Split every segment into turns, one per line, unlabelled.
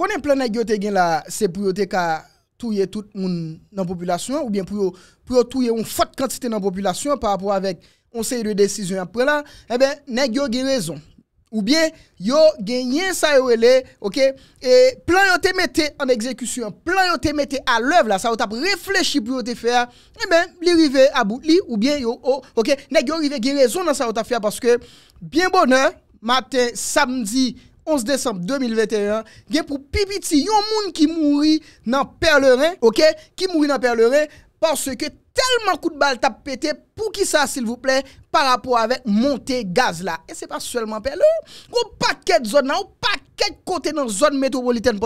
konen plan yon te gen la se pou yote ka touye tout moun nan populasyon ou bien pou yon touye moun fat kantite nan populasyon par rapport avek konsey de desisyon apre la e ben nan yon gen rezon ou bien yon genyen sa yo ele ok, e plan yon te mette an ekzekusyon, plan yon te mette alov la sa wot ap reflechi pou yote fe e eh ben li rive abou li ou bien yon o, oh, ok, nan yon rive gen rezon nan sa wot ap fe parce ke bien bonheur, maten, samdi 11 décembre 2021, gen pou pipiti yon moun ki mouri nan Perlerin, ok, ki mouri nan Perlerin, porsè ke telman kou de bal tap pété, pou ki sa, s'il vous plè, par rapport avèk monte gaz la. E se pa sèlman Perlerin, ou pa ket zon nan, ou pa ket kote nan zon metropolitèn,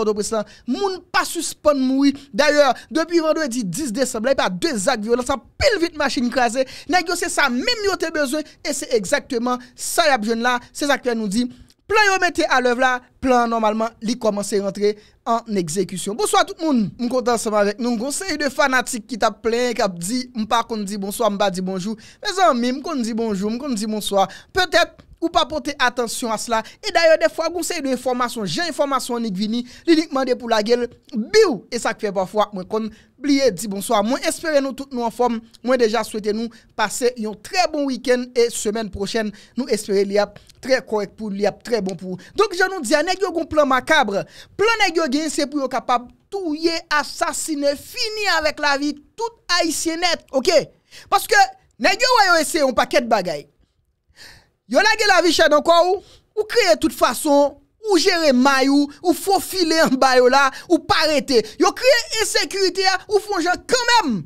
moun pa suspon mouri. D'ayèr, dèpi vandouè di 10 décembre, y pa dèzak vyon, sa pel vit machin krasè, negyo se sa mèmyote bezè, e se ekzaktèman sa yap joun la, se zakpè nou di, Plan yo mette alev la, plan normalman li komanse rentre an ekzekusyon. Bonsoy tout moun, m kontan seman vek nou. M konsey de fanatik ki tap plen, ki ap di, m pa kon di bonsoy, m pa di bonjou. Me zan mi, m kon di bonjou, m kon di bonsoy. Petep... Ou pa pote atensyon asla. E dayo defwa gounse yon informasyon. Jè informasyon nik vini. Li nik mande pou la gen. Biou. E sa kfe pa fwa. Mwen kon bliye di bonsoa. Mwen espere nou tout nou anform. Mwen deja souwete nou pase yon tre bon wiken. E semen prochen nou espere li ap tre korek pou. Li ap tre bon pou. Donk je nou diya negyo goun plan makabre. Plan negyo gen se pou yo kapab touye asasine. Fini avèk la vi. Tout a isye net. Ok. Paske negyo wè yo ese yon paket bagay. Yo lage la vi chèd an kwa ou? Ou kreye tout fason, ou jere may ou, ou fofile an bay ou la, ou parete. Yo kreye esekurite ya, ou fonje kanem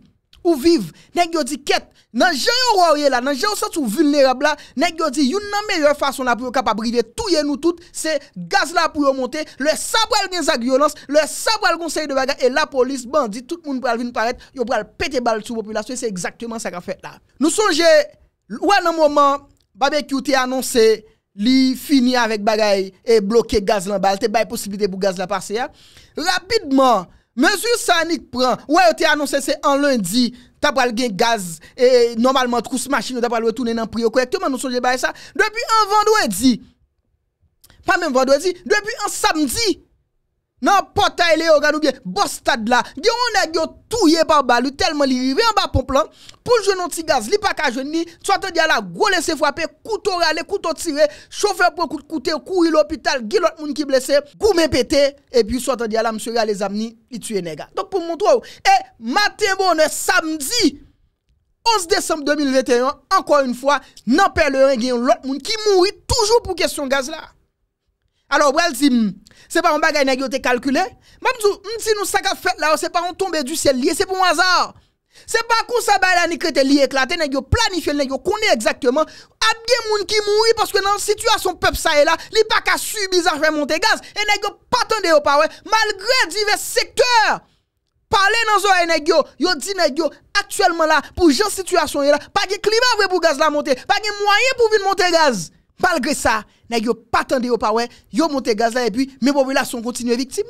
ou vive. Nèk yo di ket, nan jè yo roye la, nan jè yo sot ou vulnerab la, nèk yo di yon nan meyoy fason la pou yo kapabrive, touye nou tout, se gaz la pou yo monte, le sabwal genzak yonans, le sabwal gonseri de baga, e la polis bandi, tout moun pral vi nou parete, yo pral pete bal sou populasyon, se exaktouman sa ka fet la. Nou sonje, ou an an mouman, barbecue te annoncé li fini avec bagay et bloqué gaz là bas pas bay possibilité pour gaz la passer hein. rapidement mesure sanique prend ouais te annoncé c'est en lundi t'as pas le gaz et normalement trousse machine t'as pas le retourner dans prix correctement nous songe bay ça depuis un vendredi pas même vendredi depuis un samedi nan potay li yo ganou bie, bostad la, gyo anè gyo touye par balou, telman li ri, vè anba pon plan, pou jwè nan ti gaz, li pakajon ni, sou atè di ala, gwo lese fwapè, kouto rale, kouto tire, chowfer pou koute, kouri l'hôpital, gilot moun ki blese, gwo mè pète, e pi sou atè di ala, msè yalè zamni, li tue nega. Dok pou mwontrou, e, matè bonè, samdi, 11 désem 2021, anko yon fwa, nan perle rè gwen yon lot moun ki moui, toujou pou kèsyon gaz la. Alo wèl hmm, si, hmm, se pa yon bagay yon egyo te kalkule, mabzou, yon ti nou sakat fèt la, se pa yon tombe du sèl liye, se pou mwazar. Se pa kousa bay la ni kre te liye eklate, yon egyo planife l, yon egyo kone ekzakteman, apge moun ki moui, paske nan situasyon pep sa e la, li pa ka subiza fè monte gaz, yon egyo patande yo pa we, malgre divè sektèr. Pale nan zo yon egyo, yo di negyo, aktuelman la, pou jan situasyon e la, pa ge klima vwe pou gaz la monte, pa ge mwayen pou vin monte gaz. Balgre sa, nan yo patande yo parwen, yo monte gaz la epi, men bobe la son kontinuye viktim.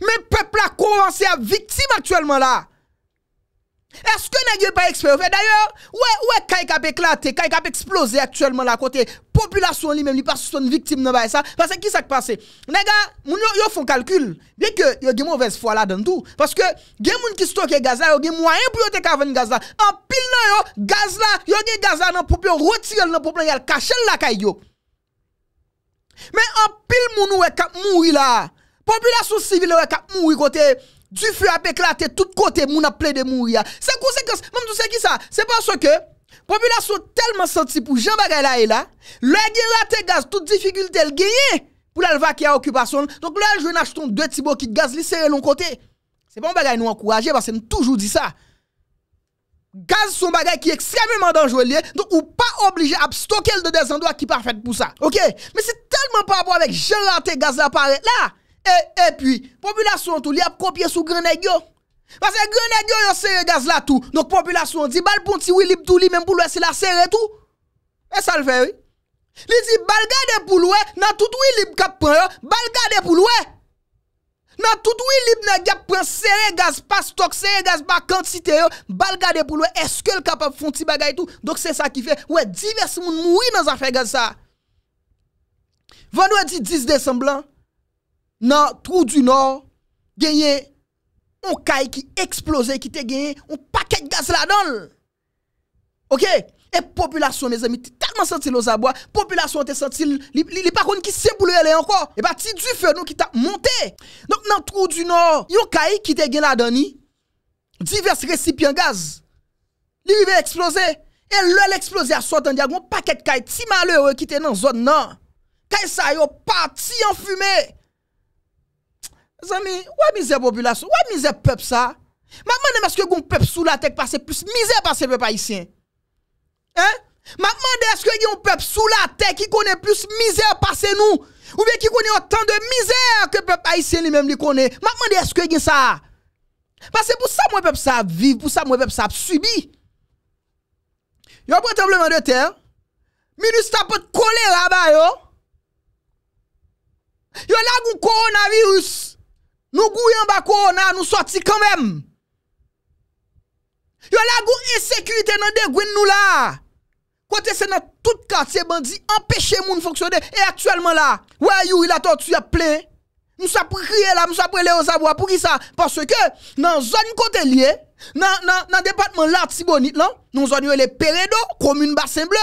Men peple la konvanse a viktim aktuelman la. Est-ce que n'est pas expérimenté d'ailleurs ouais ouais kay a éclaté kay a explosé actuellement la côté population lui même n'est pas son victime dans ça parce que qui s'est passé Les moun yo, font calcul bien que ont une mauvaise foi là dans tout parce que les moun qui stocke gaz là yo moyen pour yo te gaz là en pile nan yo gaz là yo gaza gaz là dans pop yo retirer dans pop yo cacher la kay yo mais en pile moun ou kap mouri là population civile ouais, kap mouri côté du feu a éclaté tout côté, mon a plein de mourir. C'est conséquence, même tout c'est qui ça? C'est parce que, population tellement senti pour Jean Bagay là et là, le raté gaz, toute difficulté le gagne pour la qui a occupation. Donc là, je n'achète deux petits qui de gaz, li serre l'on côté. C'est pas un bagay nous encourager parce que nous toujours dit ça. Gaz son bagay qui est extrêmement dangereux donc ou pas obligé à stocker de des endroits qui parfait pour ça. OK? Mais c'est tellement par rapport avec Jean raté gaz là là E, e pi, populasyon tou li ap kopye sou gren e gyo. Pase gren e gyo yo sere gaz la tou. Dok populasyon di bal punti wili liptou li menm pou lue se la sere tou. E sa l fe wè? Li di bal gade pou lue nan tout wili lipt kap pran yo, bal gade pou lue. Nan tout wili lipt nan gap pran sere gaz pa stok, sere gaz pa kantite yo, bal gade pou lue. Eske l kap ap punti bagay tou? Dok se sa ki fe, wè, 10 les moun moui nan zafre gaz sa. Vandou e di 10 desemblan. Nan trou du nor genye Un kay ki eksplose Ki te genye Un paket gaz la don Ok E populasyon ne zemi Te talman sentil o zabwa Populasyon te sentil Li pa kon ki sebul e le anko E ba ti du fe nou ki ta monte Non nan trou du nor Yon kay ki te genye la don Diverse resipyon gaz Li li ve eksplose E lel eksplose a sotan diag Un paket kay ti male Ou ki te nan zon nan Kay sa yo pati an fume Zami, wè mizè populasyon? Wè mizè pèp sa? Mèkman de mèkman se kè goun pèp sou la tek pase plus mizè pase pèp Aisyen? Hè? Mèkman de es kè goun pèp sou la tek ki konè plus mizè pase nou? Ou vè ki konè otan de mizè ke pèp Aisyen li mèm li konè? Mèkman de es kè goun sa? Mèkman se pou sa mwen pèp sa ap viv, pou sa mwen pèp sa ap subi? Yo, pwè templeman de ter, mi li sta pot kole raba yo? Yo, la goun koronavirus Nou gou yon bako ou nan nou soti kanmem. Yon la gou insekuitè nan de gwen nou la. Kote se nan tout katiye bandi empèche moun foksyode. E aktuelman la, wè yon ila totu ya ple. Mousa pou kriye la, mousa pou ele osa wapou ki sa. Paswe ke nan zon yon kote liye, nan depatman la tibonit lan, nan zon yon ele peredo, komoun basen ble,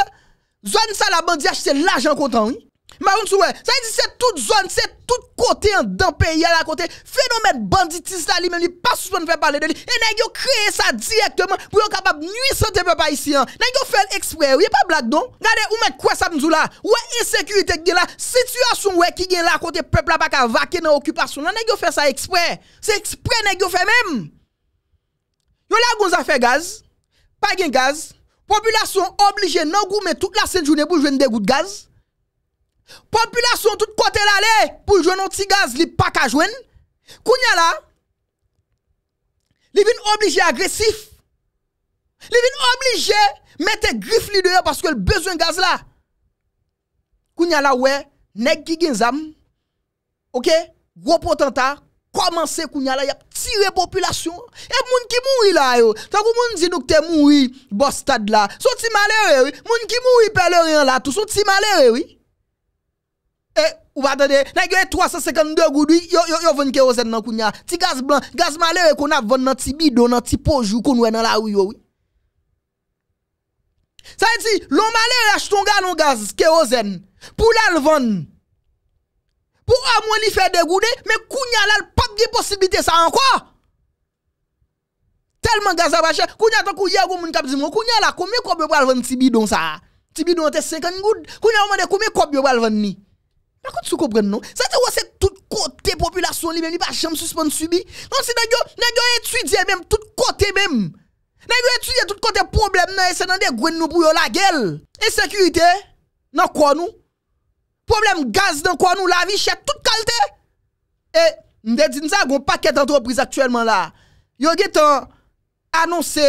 zon yon sa la bandi achete l'ajan kontan yon. Maroun sou wè, sa yi di se tout zon, se tout kote an, dan peyi an la kote, fenomen banditis la li men li pas soupon fè pale de li, e nè gyo kreye sa direktman pou yon kapap nwisote pepa isi an, nè gyo fèl ekspre, yon yon pa blak don? Gade ou mè kwe sa mzou la, ou wè insekuritek gen la, sityasyon wè ki gen la kote pepla pa ka vake nan okupasyon, nan nè gyo fè sa ekspre, se ekspre nè gyo fè menm. Yon lè a gounza fè gaz, pa gen gaz, populasyon oblije nan goumè tout la Sint-Jouné pou jwen degout gaz, Populasyon tout kote la le pou jwenon ti gaz li paka jwen Kounyala Li vin oblije agresif Li vin oblije mette grif li deyo paske l bezwen gaz la Kounyala we, nek ki gen zam Ok, gwo potentar Komanse kounyala yap tire populasyon E moun ki moui la yo Tako moun zinou kte moui bostad la Son ti male we we Moun ki moui pe le reyon la Son ti male we we Ou bata de, nèk yo e 352 goudi, yo yo yo ven kè ozen nan kounya. Ti gaz blan, gaz male we kon a ven nan tibidon nan ti pojou kon wè nan la wiyo wè. Sa e ti, lon male we achton ga nan gaz kè ozen, pou lal ven. Pou a mweni fè degoudi, men kounya lal papge posibite sa an kwa. Telman gaz abache, kounya tan kouye goun moun kap zimou, kounya la koume kòp yo balven tibidon sa. Tibidon te 50 goud, kounya wè mwende koume kòp yo balven ni. La kout sou koubren nou? Sa te wase tout kote populasyon li men li pa chanm suspensi bi? Non si nan gyo, nan gyo etuidye men, tout kote men. Nan gyo etuidye tout kote problem nan e se nan de gwen nou bou yo la gel. E sekurite, nan kwa nou? Problem gaz nan kwa nou la vi chet tout kalte? E, mde di nsa goun paket antropriz aktuelman la. Yo get an, anonse,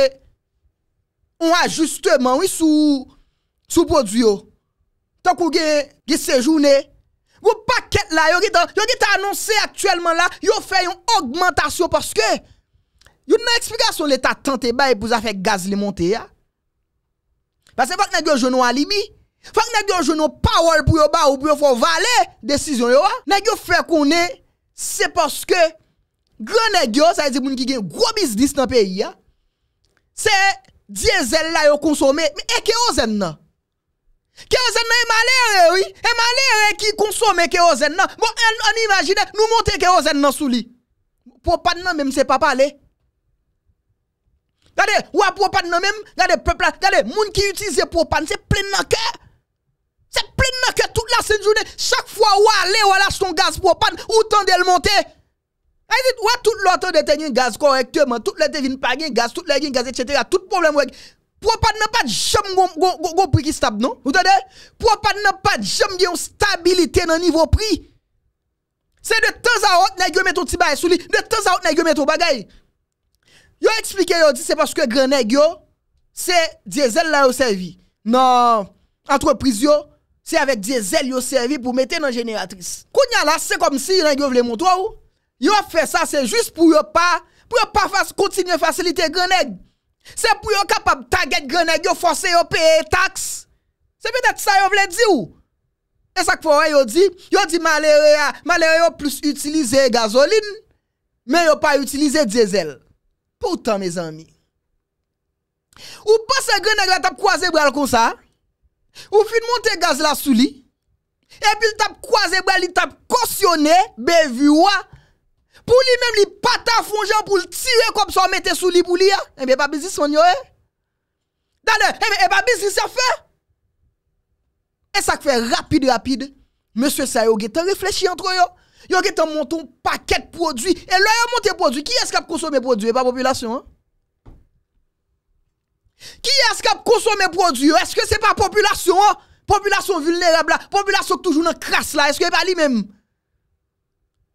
on a juste man wis sou, sou podz yo. Ton kou ge, ge sejoune, yo ki ta annonsi aktuelman la, yo fe yon augmantasyon paske yo nan eksplikasyon l'Etat tante bay pou zafek gaz li monte ya paske fak negyo jounon alimi, fak negyo jounon power pou yo ba ou pou yo fo vale desisyon yo wa, negyo fe konen se paske gran negyo, sa yi di pou niki gen gwo bizdis nan peyi ya se diesel la yo konsome, mi eke yo zen nan Kérosène est malheureux, oui. Et malheureux qui consomme kérosène. Bon, on, imagine, nous montons kérosène sous lit. Propane, même, c'est pas parler. Regardez, ou à propane, même, regardez, peuple, regardez, monde qui utilise propane, c'est plein de cœur. C'est plein de cœur toute la semaine journée. Chaque fois ou aller, ou lâche son gaz propane, ou de le monter. Et dit, ou tout l'autre de tenir gaz correctement, tout le devine pas gaz, tout le gaz, etc. Tout problème, Pwa pat nan pat jom gwo pri ki stab, nou? Ou tade? Pwa pat nan pat jom yon stabilite nan nivou pri. Se de tez a ot nan yon metou tiba esou li. De tez a ot nan yon metou bagay. Yon eksplike yon di se paske Grenèk yon. Se diesel la yon servi. Nan antropriz yon. Se avek diesel yon servi pou meten nan jeneratris. Kou nyan la se kom si yon nan yon vle mwoto ou. Yon fe sa se jist pou yon pa. Pou yon pa kontinye fasilite Grenèk. Se pou yo kapab taget geneg yo fose yo peye taks Se petet sa yo vle di ou E sak pou wè yo di Yo di malere yo plus utilize gazolin Men yo pa utilize diesel Poutan me zami Ou pase geneg la tap kwa zebrel kon sa Ou fin monte gaz la sou li E pi tap kwa zebrel li tap kosyone bevi wwa Pou li menm li pata fonjan pou li tire kom sa mette sou li pou li ya? Ebe eh e pa bizis wanyo e? Eh. Dan eh e, ebe e pa bizis yon fe? E sak fe rapide rapide, Monsie sa yo gete reflechi antro yo, yo gete monton paket prodwi, e lo yo monten prodwi, ki eske ap konsome prodwi e pa populasyon? Ki eske ap konsome prodwi yo, eske se pa populasyon? Populasyon vulnereble la, populasyon k toujoun nan kras la, eske e pa li menm?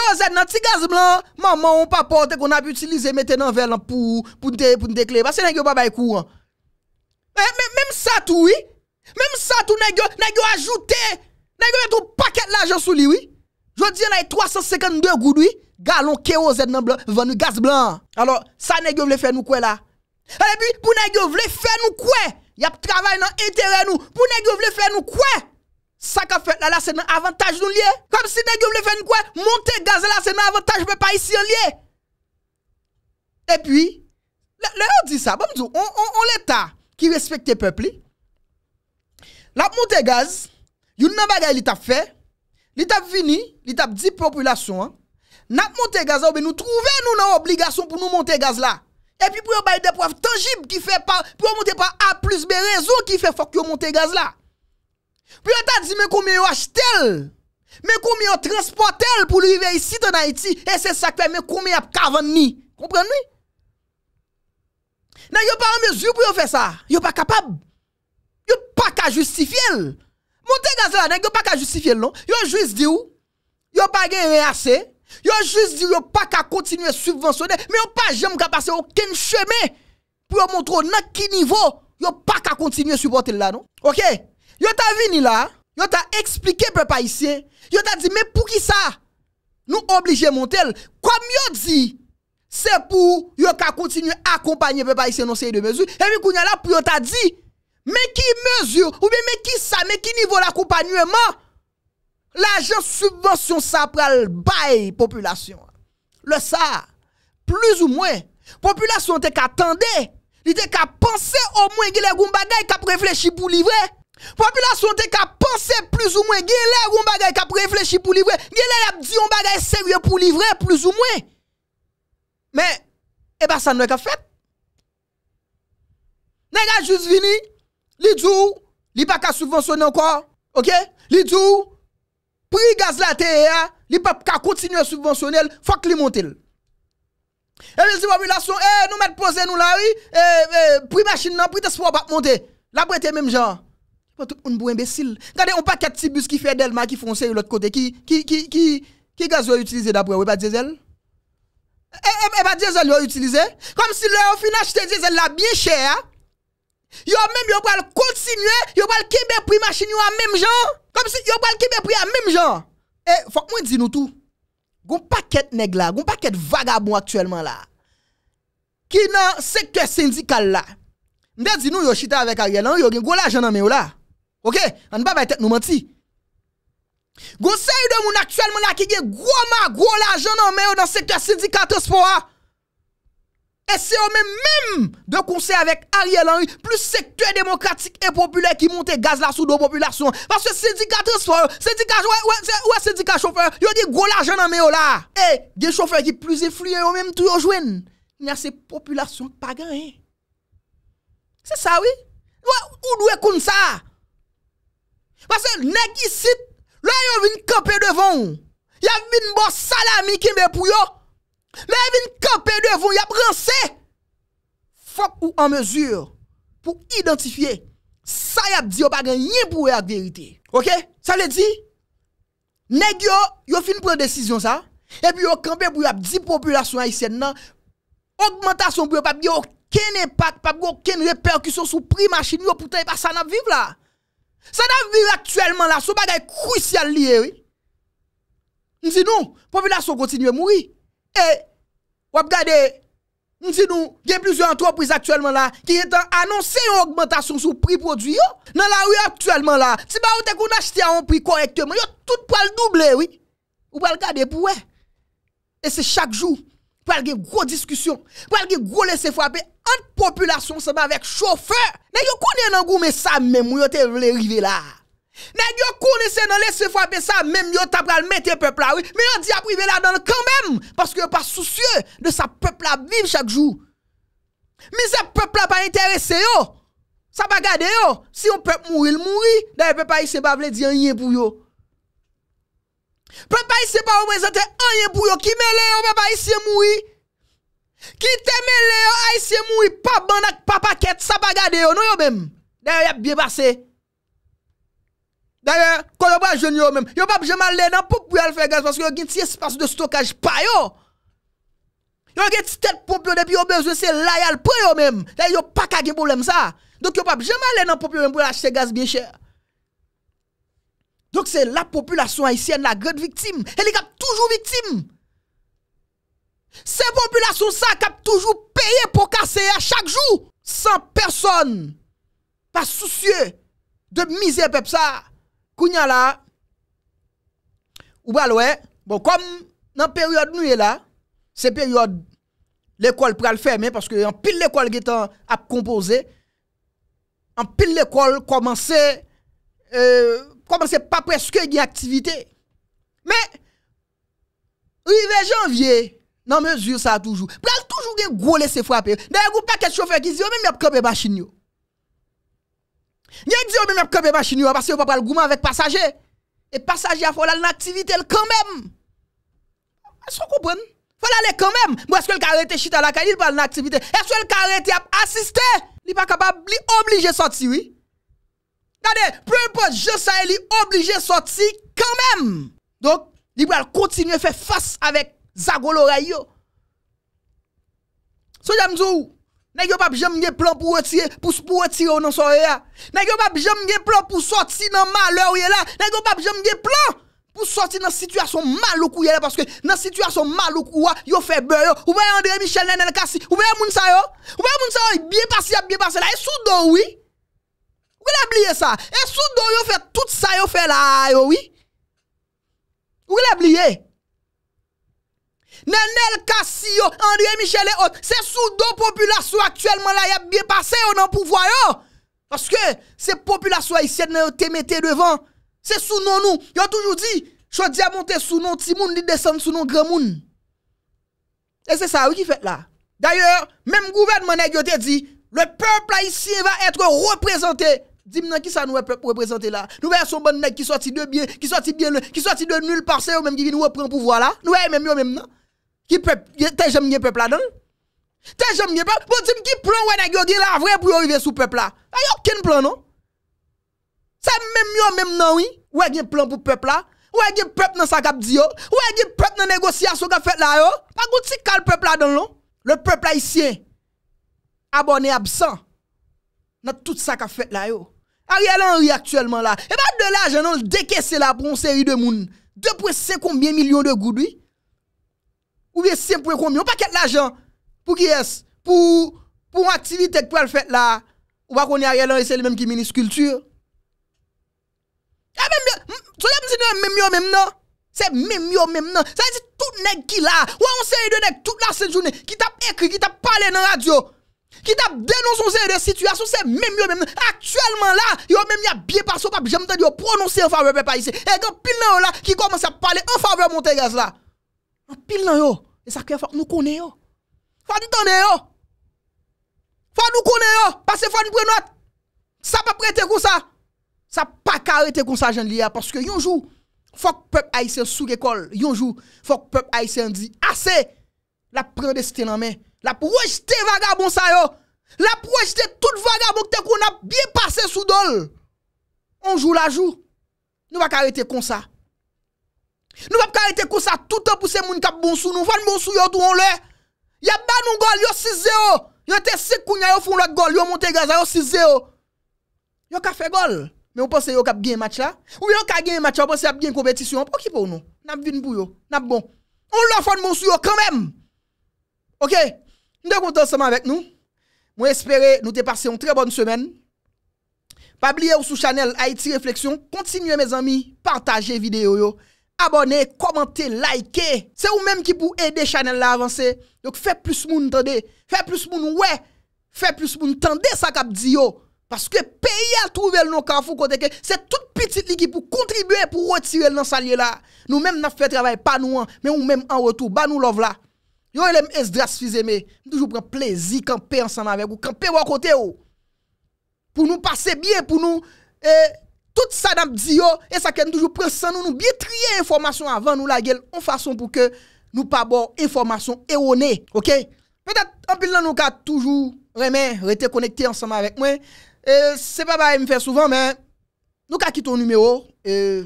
KOZ nan ti gaz blan, maman ou pa pote kon ap utilize mette nan velan pou nou dekle. Pase nè gyo pa bay kou an. Eh, mèm sa tou, wè. Mèm sa tou, nè gyo ajoute. Nè gyo vetrou paket la jansou li, wè. Jodi an ay 352 goud wè. Galon KOZ nan vè nou gaz blan. Alors, sa nè gyo vle fè nou kwe la? A lè bit, pou nè gyo vle fè nou kwe? Yap travay nan enterè nou. Pou nè gyo vle fè nou kwe? Sa ka fet la, la se nan avantaj nou liye. Kom si dek yo mle fen kwen, monte gaz la se nan avantaj mwen pa isi yon liye. E pi, le yo di sa, bon mdou, on l'Etat ki respekte pepli. La monte gaz, yon nan bagay li tap fe, li tap vini, li tap di populasyon. Na monte gaz la, oube nou trouve nou nan obligasyon pou nou monte gaz la. E pi pou yo baye depwav tangib ki fe pa, pou yo monte pa A plus B rezo ki fe fok yo monte gaz la. pou yo ta di men koume yo ashtel men koume yo transportel pou li vive yisi do Nahiti e se sakpe men koume yap kavan ni komprende mi? nan yo pa an bezu pou yo fe sa yo pa kapab yo pa ka justifiel monten gazela nan yo pa ka justifiel non yo jouise di ou yo pa gen rease yo jouise di ou yo pa ka kontinue subvensyone men yo pa jem kapase oken cheme pou yo montro nan ki nivou yo pa ka kontinue subote la non ok? ok? Yon ta vini la, yon ta explike pe pa isye, yon ta di, me pou ki sa, nou oblige montel, kwa mi yo di, se pou yon ka kontinu akompanyen pe pa isye non seye de mezou, evi kou nyan la pou yon ta di, me ki mezou, oube me ki sa, me ki nivou l'akompanyenman, la je subbosyon sa pral baye populasyon. Le sa, plus ou mwen, populasyon te ka tende, li te ka pense o mwen gile goun bagay, ka preflechi pou livre, Populasyon te ka pense plus ou mwen Gye le ou mbaga e ka prefleshi pou livre Gye le ap di mbaga e serye pou livre Plus ou mwen Men, e ba sa nou e ka fet Nega just vini Li djou, li pa ka subvensyon nan kwa Ok, li djou Pri gaz la te e a Li pa ka kontinyon subvensyon el Fak li montel E vizu populasyon, e nou met pose nou la eh, eh, Pri machin nan, pri tespo bat montel La brete menm jan tout le monde imbécile. Regardez, on pas de petits bus qui fait Delma, qui foncent de l'autre côté. Qui, qui, qui, qui, qui gasoil utilisé d'après vous, pas diesel? Et pas eh, eh, eh, diesel, vous utilisé? Comme si le fin acheter diesel là bien cher. Yo même, yo le continuer, yo quitter kembe prix machine yo à même gens. Comme si yo le kembe prix à même gens. Et faut que moi dis nous tout. Gon paquet nèg là, gon paquet vagabond actuellement là. Qui dans secteur syndical là. M'da dit nous yo chita avec Ariel, hein? yo gen gros l'argent dans là. Ok, an pa bay tek nou menti. Gose yon demoun aktuel moun la ki ge gro ma gro la joun an meyo dan sektor sindikatres fo a. E se o men menm de konsey avèk a riel an yon plus sektor demokratik e popüler ki monte gaz la sou do popüler sou an. Paske sindikatres fo a, sindikatres, ou e sindikatres chofer, yo de gro la joun an meyo la. E, de chofer ki plus e fluye yo menm tou yo jwen, ni a se popüler sou an pa gen. Eh. Se sa ou e? Ou do e koun sa a? Pasè, neg isit, la yon vin kope devon, yon vin bo salami kinbe pou yon, la yon vin kope devon, yon bransè, fok ou an mesur pou identifiye, sa yon di yo bagan, yon pou yon verite, ok? Sa le di, neg yon, yon fin pou yon desisyon sa, epi yon kope pou yon ap di populasyon a isen nan, augmentation pou yon, papi yon ken epak, papi yon ken reperkusyon sou pri machin, yon pou ten yon pasan ap viv la, Sa nan viri aktuelman la, sou bagay kruisyal liye, wè. Mzidou, profilasyon kontinye mwoui. E, wap gade, mzidou, gen plizou antropiz aktuelman la, ki etan anonsen yon augmentation sou pri prodwi yo. Nan la viri aktuelman la, ti ba ou te kon achete a yon pri korektemen, yo tout pou al double, wè. Ou pou al gade pou wè. E se chak jou. Pal gen gro diskusyon, pal gen gro lese fwape, an population seman vek chofer, nen yo konye nan goume sa men mwyo te vle rive la. Nen yo konye seman lese fwape sa men mwyo tabral mwen te pepla we, men yon di aprive la dan kan men, paske yon pa soucie de sa pepla vive chak jou. Men sepe pepla pa interese yo, sa pa gade yo, si yon pepe mwil mwil, den pepe pa yi seba vle di enye pou yo. Prat pa isye pa ouwe zante anye bou yo ki mele yo prat pa isye moui Ki te mele yo a isye moui pa ban ak pa paket sa bagade yo nou yo men Daryo yap biye basse Daryo kon yo bwa jen yo men Yo pap jema le nan pop pou yal fe gaz paske yo gen si espase de stokaj pa yo Yo gen si tet pop pou yo depi yo bezwe se layal pou yo men Daryo yo pak agye bou lem sa Dok yo pap jema le nan pop pou yo men pou yal achete gaz biye chè Donk se la populasyon aisyen la gred viktim. E li kap toujou viktim. Se populasyon sa kap toujou peye pou kaseye a chak jou. San person. Pas soucie de mize pep sa. Kounyan la. Ou balwe. Bon kom nan peryode nou ye la. Se peryode. L'ekol pral ferme. Paske an pil l'ekol git an ap kompose. An pil l'ekol komanse. Eee. Euh, kompense pa preske gen aktivite. Me, rive janvye, nan me zir sa toujou. Plal toujou gen goule se fwape. Ne yon pa ket chofen ki zi, yo mè mè ap kope basin yo. Nye zi yo mè mè ap kope basin yo, ap ase yo pa pal gouman vek pasaje. E pasaje a folal nan aktivite l kanmèm. A so koupen. Folal l kanmèm. Mwen eswe l ka rete chita la kani, l pal nan aktivite. Eswe l ka rete ap asiste. Li pa kapab li oblije soti wii. Gade, preripot, je sa e li oblije soti kanmem. Donk, li pou al kontinye fe fass avek zagol oray yo. So jamzou, nan yon pap jamge plon pou soti nan malou ye la, nan yon pap jamge plon pou soti nan situasyon malou kou ye la, paske nan situasyon malou kou wa yo feber yo, ou mwen yon Andre Michel nan el kasi, ou mwen yon moun sa yo, ou mwen yon moun sa yo, biye pasi ap biye pasi la, e sou do wii, Ou glè bliye sa? E sou do yo fè tout sa yo fè la yo, wii? Ou glè bliye? Nè nel kasi yo, André Michel et autres, se sou do populasyon aktuellement la, yè biye passe yo nan pouvoi yo? Paske, se populasyon yon te mette devan, se sou nonou, yon toujou di, chou diamonte sou non timoun, li desen sou non gremoun. E se sa wè ki fè la? D'ayor, mèm gouven manèk yo te di, le pèpl la yisi yon va etre reprezentè, dis-moi qui ça nous représente là. Nous voyons son bon nèg qui sorti de bien, qui sorti bien, qui sorti de nulle par ou ou même qui reprend reprendre pouvoir là. Nous voyons même eux même non. Qui peuple, t'es jamais peuple là-dedans. T'es jamais peuple. Bon, dis-moi qui plan ou nèg yo là vrai pour arriver sous peuple là. Ah, yon aucun plan non. C'est même yo même non oui. est un plan pour peuple là. est gen peuple dans sa cap di yo. Ouais, gen peuple dans négociation qu'a fait là yo. Pas gon si cal peuple là dedans l'on. Le peuple haïtien abonné absent dans tout ça qu'a fait là yo. A rye lan ri aktuelman la. E ba ap de la ajan nan l deke se la pou an seri de moun. De pou e se konbien milyon de goudwi. Ou ve se se pou e konbien. Ou pa ket la ajan. Pou ki es. Pou an aktivitek pou al fet la. Ou bako ni a rye lan ri se li menm ki menis kultur. E menm yo. So la mwen se de menm yo menm nan. Se menm yo menm nan. Se a zi tout nek ki la. Ou an seri de nek tout la se jounen. Ki tap ekri, ki tap pale nan radyo. Ki tap denonson se yon de situasyon se menm yon menm. Aktuelman la, yon menm yon biye pasopap. Jam ten yon prononsen yon fave pep ayise. E yon pil nan yon la ki komanse a pale yon fave Montegas la. An pil nan yon. E sa kwe fap nou konen yon. Fap nou tonen yon. Fap nou konen yon. Pase fap nou prenot. Sa pa prete kon sa. Sa pa karete kon sa jan liya. Paske yonjou fap pep ayise sou rekol. Yonjou fap pep ayise yon di. Ase la prene de siten anmen. Ase la prene de siten anmen. La pou wèjte vagabon sa yo. La pou wèjte tout vagabon kte kon ap biye pase sou dole. Anjou lajou. Nou va karete kon sa. Nou va karete kon sa toutan pou se moun kap bon sou. Nou fane bon sou yo tou anle. Ya ban nou gol. Yo si ze yo. Yo te se kounya yo fon lòt gol. Yo monte gazan. Yo si ze yo. Yo ka fe gol. Men ou panse yo kap gen match la. Ou men yo ka gen match la. Ou panse yo ap gen kompetisyon. Ok pou nou. Nap vin pou yo. Nap bon. Anle fane bon sou yo kamem. Ok? Nde kontan seman vek nou. Mwen espere nou te pase yon tre bonn semen. Pa bliye ou sou chanel Haiti Reflexion. Kontinye mez ami. Partaje video yo. Abone, komante, like. Se ou menm ki pou ede chanel la avanse. Fè plus moun tande. Fè plus moun wè. Fè plus moun tande sa kap di yo. Paske peye a trouve l nou kanfou koteke. Se tout pitit li ki pou kontribue pou retire l nan salye la. Nou menm na fwe travay pa nou an. Menm ou menm an wotou. Ban nou lov la. Yon lèm es dras fize me. Ndoujou pren plezi kampe ansama vek. Ou kampe wakote ou. Pou nou pase biye. Pou nou e, tout sa dam diyo. E sakè ndoujou pren san nou. Nou biye triye informasyon avan nou la gel. Ou fason pou ke nou pa bor informasyon erone. Ok? Pe det, anpil nan nou ka toujou remè. Rete konekte ansama vek mwen. E, se pa ba eme fè souvan men. Nou ka kiton numero. E,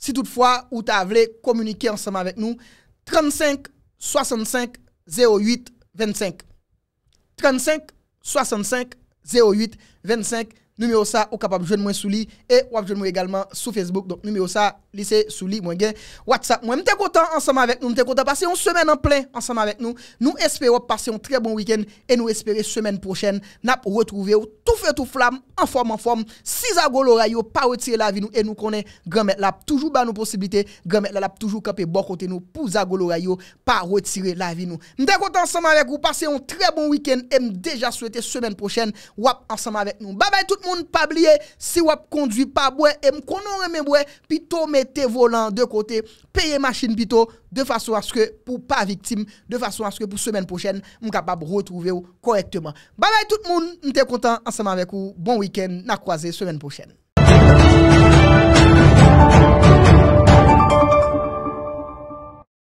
si toutfwa ou ta vle komunike ansama vek nou. 35. 65 08 25. 35 65 08 25. Numéro ça, vous capable de jouer sous Et vous de jouer également sous Facebook. Donc, numéro ça, lise sou li mwen gen. Watsap mwen, mte kota ansama vek nou, mte kota pase yon semen an plen ansama vek nou. Nou espere wap pase yon tre bon wikend, e nou espere semen prochen, nap wotrouve ou toufe touflam, an form an form, si zagol oray yo, pa wotire la vi nou, e nou kone grame lap, toujou ba nou posibilite, grame lap, toujou kape bo kote nou, pou zagol oray yo, pa wotire la vi nou. Mte kota ansama vek nou, pase yon tre bon wikend, e m deja souete semen prochen wap ansama vek nou. Babay tout moun pabliye, si wap kondwi pa te volan de kote, peye machin pito, de fason aske pou pa viktim, de fason aske pou semen pou chen m kapab retouve ou korektman ba bay tout moun, m te kontan anseman vek ou, bon wiken, na kwaze semen pou chen